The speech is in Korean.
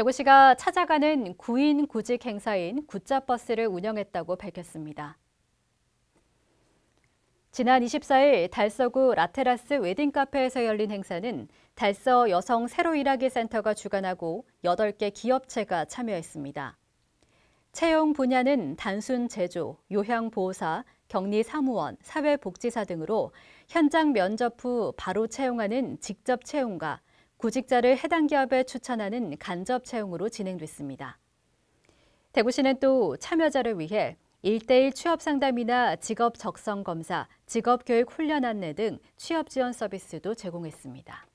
대구시가 찾아가는 구인 구직 행사인 구자버스를 운영했다고 밝혔습니다. 지난 24일 달서구 라테라스 웨딩카페에서 열린 행사는 달서 여성 새로 일하기 센터가 주관하고 8개 기업체가 참여했습니다. 채용 분야는 단순 제조, 요양보호사, 격리사무원, 사회복지사 등으로 현장 면접 후 바로 채용하는 직접 채용과 구직자를 해당 기업에 추천하는 간접 채용으로 진행됐습니다. 대구시는 또 참여자를 위해 일대일 취업 상담이나 직업 적성 검사, 직업 교육 훈련 안내 등 취업 지원 서비스도 제공했습니다.